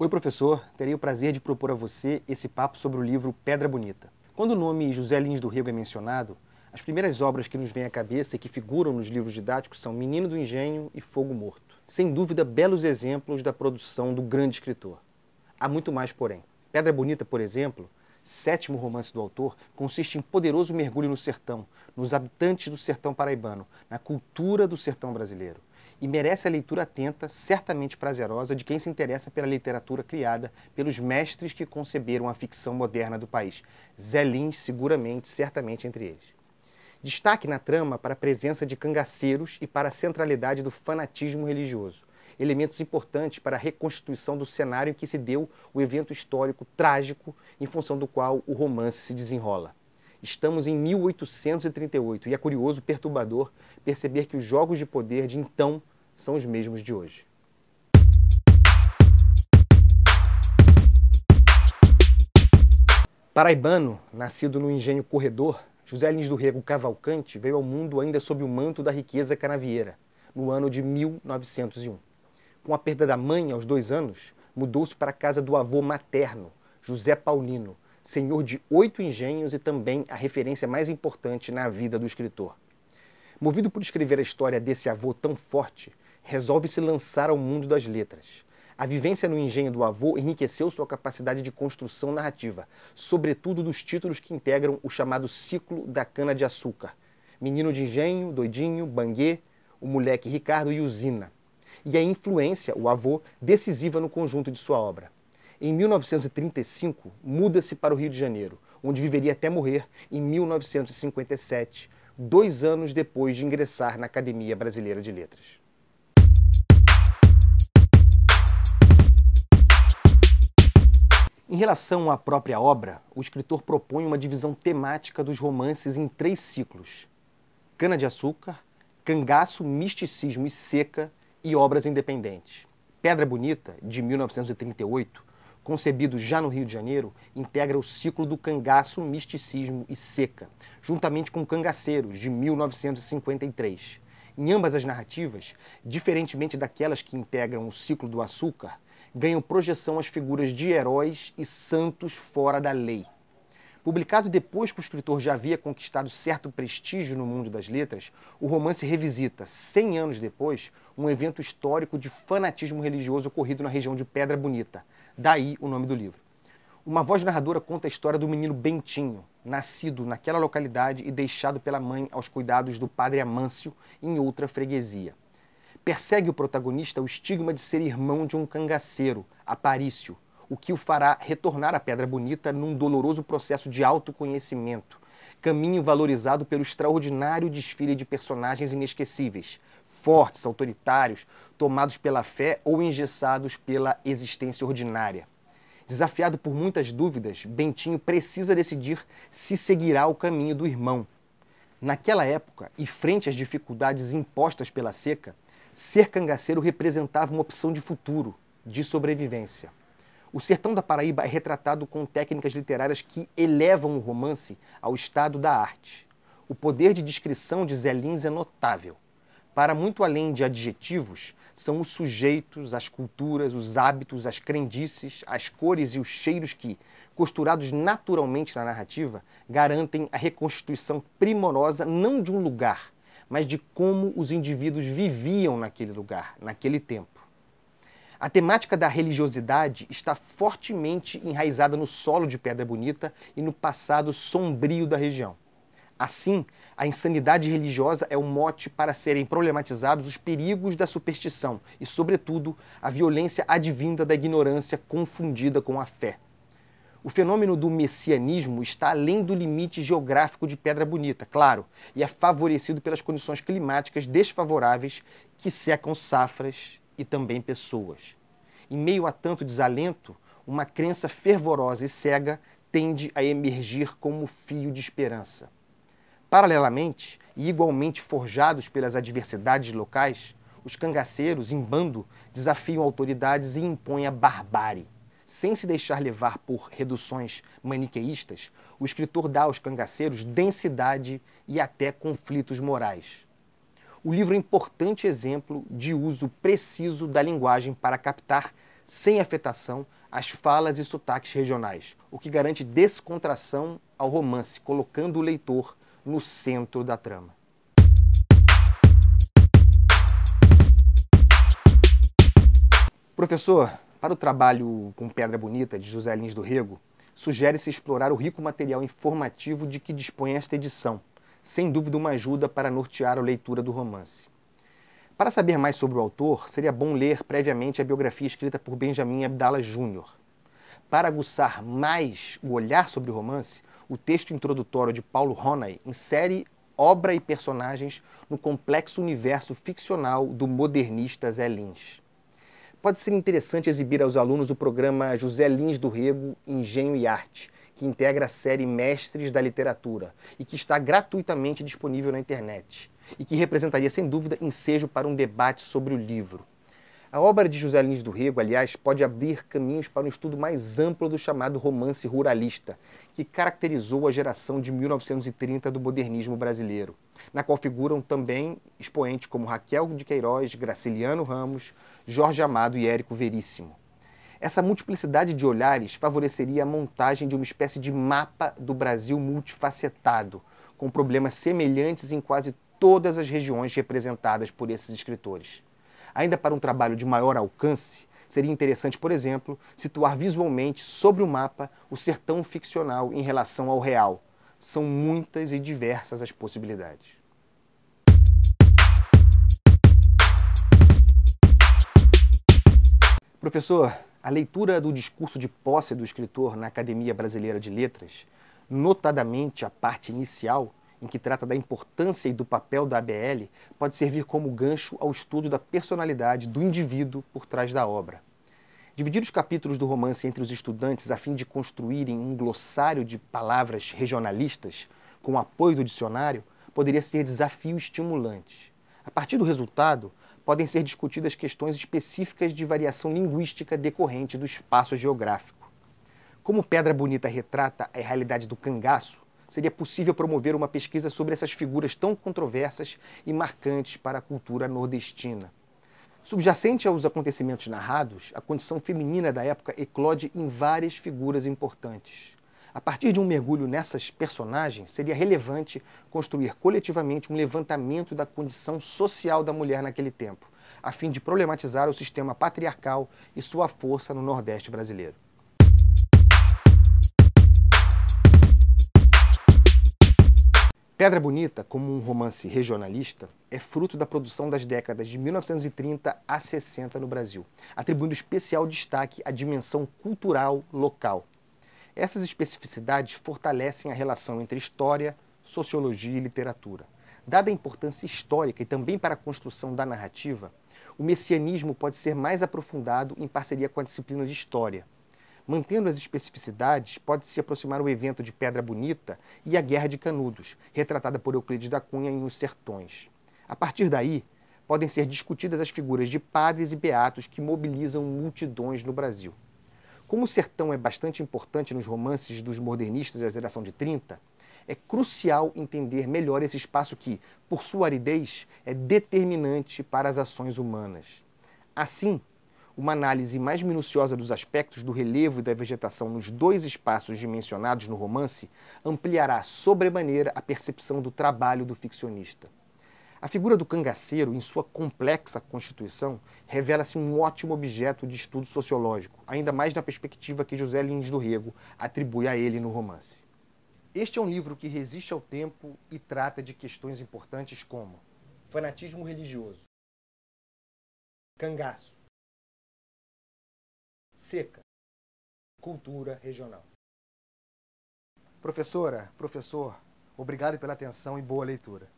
Oi, professor. Terei o prazer de propor a você esse papo sobre o livro Pedra Bonita. Quando o nome José Lins do Rego é mencionado, as primeiras obras que nos vêm à cabeça e que figuram nos livros didáticos são Menino do Engenho e Fogo Morto. Sem dúvida, belos exemplos da produção do grande escritor. Há muito mais, porém. Pedra Bonita, por exemplo, sétimo romance do autor, consiste em poderoso mergulho no sertão, nos habitantes do sertão paraibano, na cultura do sertão brasileiro e merece a leitura atenta, certamente prazerosa, de quem se interessa pela literatura criada pelos mestres que conceberam a ficção moderna do país. Zé Lins, seguramente, certamente entre eles. Destaque na trama para a presença de cangaceiros e para a centralidade do fanatismo religioso, elementos importantes para a reconstituição do cenário em que se deu o evento histórico trágico em função do qual o romance se desenrola. Estamos em 1838 e é curioso, perturbador, perceber que os jogos de poder de então são os mesmos de hoje. Paraibano, nascido no engenho corredor, José Lins do Rego Cavalcante veio ao mundo ainda sob o manto da riqueza canavieira, no ano de 1901. Com a perda da mãe aos dois anos, mudou-se para a casa do avô materno, José Paulino, senhor de oito engenhos e também a referência mais importante na vida do escritor. Movido por escrever a história desse avô tão forte, resolve se lançar ao mundo das letras. A vivência no engenho do avô enriqueceu sua capacidade de construção narrativa, sobretudo dos títulos que integram o chamado ciclo da cana-de-açúcar. Menino de engenho, doidinho, banguê, o moleque Ricardo e usina. E a influência, o avô, decisiva no conjunto de sua obra. Em 1935, muda-se para o Rio de Janeiro, onde viveria até morrer em 1957, dois anos depois de ingressar na Academia Brasileira de Letras. Em relação à própria obra, o escritor propõe uma divisão temática dos romances em três ciclos: Cana-de-Açúcar, Cangaço, Misticismo e Seca e obras independentes. Pedra Bonita, de 1938, concebido já no Rio de Janeiro, integra o ciclo do cangaço, misticismo e seca, juntamente com Cangaceiros, de 1953. Em ambas as narrativas, diferentemente daquelas que integram o ciclo do açúcar, ganham projeção as figuras de heróis e santos fora da lei. Publicado depois que o escritor já havia conquistado certo prestígio no mundo das letras, o romance revisita, 100 anos depois, um evento histórico de fanatismo religioso ocorrido na região de Pedra Bonita, Daí o nome do livro. Uma voz narradora conta a história do menino Bentinho, nascido naquela localidade e deixado pela mãe aos cuidados do padre Amâncio em outra freguesia. Persegue o protagonista o estigma de ser irmão de um cangaceiro, Aparício, o que o fará retornar à Pedra Bonita num doloroso processo de autoconhecimento, caminho valorizado pelo extraordinário desfile de personagens inesquecíveis, fortes, autoritários, tomados pela fé ou engessados pela existência ordinária. Desafiado por muitas dúvidas, Bentinho precisa decidir se seguirá o caminho do irmão. Naquela época, e frente às dificuldades impostas pela seca, ser cangaceiro representava uma opção de futuro, de sobrevivência. O sertão da Paraíba é retratado com técnicas literárias que elevam o romance ao estado da arte. O poder de descrição de Zé Lins é notável para muito além de adjetivos, são os sujeitos, as culturas, os hábitos, as crendices, as cores e os cheiros que, costurados naturalmente na narrativa, garantem a reconstituição primorosa não de um lugar, mas de como os indivíduos viviam naquele lugar, naquele tempo. A temática da religiosidade está fortemente enraizada no solo de Pedra Bonita e no passado sombrio da região. Assim, a insanidade religiosa é um mote para serem problematizados os perigos da superstição e, sobretudo, a violência advinda da ignorância confundida com a fé. O fenômeno do messianismo está além do limite geográfico de Pedra Bonita, claro, e é favorecido pelas condições climáticas desfavoráveis que secam safras e também pessoas. Em meio a tanto desalento, uma crença fervorosa e cega tende a emergir como fio de esperança. Paralelamente, e igualmente forjados pelas adversidades locais, os cangaceiros, em bando, desafiam autoridades e impõem a barbárie. Sem se deixar levar por reduções maniqueístas, o escritor dá aos cangaceiros densidade e até conflitos morais. O livro é importante exemplo de uso preciso da linguagem para captar, sem afetação, as falas e sotaques regionais, o que garante descontração ao romance, colocando o leitor no centro da trama. Professor, para o trabalho com Pedra Bonita de José Lins do Rego, sugere-se explorar o rico material informativo de que dispõe esta edição, sem dúvida uma ajuda para nortear a leitura do romance. Para saber mais sobre o autor, seria bom ler previamente a biografia escrita por Benjamin Abdallah Jr. Para aguçar mais o olhar sobre o romance, o texto introdutório de Paulo Ronay insere obra e personagens no complexo universo ficcional do modernista Zé Lins. Pode ser interessante exibir aos alunos o programa José Lins do Rego Engenho e Arte, que integra a série Mestres da Literatura e que está gratuitamente disponível na internet, e que representaria sem dúvida ensejo para um debate sobre o livro. A obra de José Lins do Rego, aliás, pode abrir caminhos para um estudo mais amplo do chamado romance ruralista, que caracterizou a geração de 1930 do modernismo brasileiro, na qual figuram também expoentes como Raquel de Queiroz, Graciliano Ramos, Jorge Amado e Érico Veríssimo. Essa multiplicidade de olhares favoreceria a montagem de uma espécie de mapa do Brasil multifacetado, com problemas semelhantes em quase todas as regiões representadas por esses escritores. Ainda para um trabalho de maior alcance, seria interessante, por exemplo, situar visualmente sobre o mapa o sertão ficcional em relação ao real. São muitas e diversas as possibilidades. Professor, a leitura do discurso de posse do escritor na Academia Brasileira de Letras, notadamente a parte inicial, em que trata da importância e do papel da ABL, pode servir como gancho ao estudo da personalidade do indivíduo por trás da obra. Dividir os capítulos do romance entre os estudantes a fim de construírem um glossário de palavras regionalistas, com o apoio do dicionário, poderia ser desafio estimulante. A partir do resultado, podem ser discutidas questões específicas de variação linguística decorrente do espaço geográfico. Como Pedra Bonita retrata a realidade do cangaço, seria possível promover uma pesquisa sobre essas figuras tão controversas e marcantes para a cultura nordestina. Subjacente aos acontecimentos narrados, a condição feminina da época eclode em várias figuras importantes. A partir de um mergulho nessas personagens, seria relevante construir coletivamente um levantamento da condição social da mulher naquele tempo, a fim de problematizar o sistema patriarcal e sua força no Nordeste brasileiro. Pedra Bonita, como um romance regionalista, é fruto da produção das décadas de 1930 a 60 no Brasil, atribuindo especial destaque à dimensão cultural local. Essas especificidades fortalecem a relação entre história, sociologia e literatura. Dada a importância histórica e também para a construção da narrativa, o messianismo pode ser mais aprofundado em parceria com a disciplina de história Mantendo as especificidades, pode-se aproximar o evento de Pedra Bonita e a Guerra de Canudos, retratada por Euclides da Cunha em Os Sertões. A partir daí, podem ser discutidas as figuras de padres e beatos que mobilizam multidões no Brasil. Como o sertão é bastante importante nos romances dos modernistas da geração de 30, é crucial entender melhor esse espaço que, por sua aridez, é determinante para as ações humanas. Assim, uma análise mais minuciosa dos aspectos do relevo e da vegetação nos dois espaços dimensionados no romance ampliará sobremaneira a percepção do trabalho do ficcionista. A figura do cangaceiro, em sua complexa constituição, revela-se um ótimo objeto de estudo sociológico, ainda mais na perspectiva que José Lins do Rego atribui a ele no romance. Este é um livro que resiste ao tempo e trata de questões importantes como fanatismo religioso, cangaço, seca, cultura regional. Professora, professor, obrigado pela atenção e boa leitura.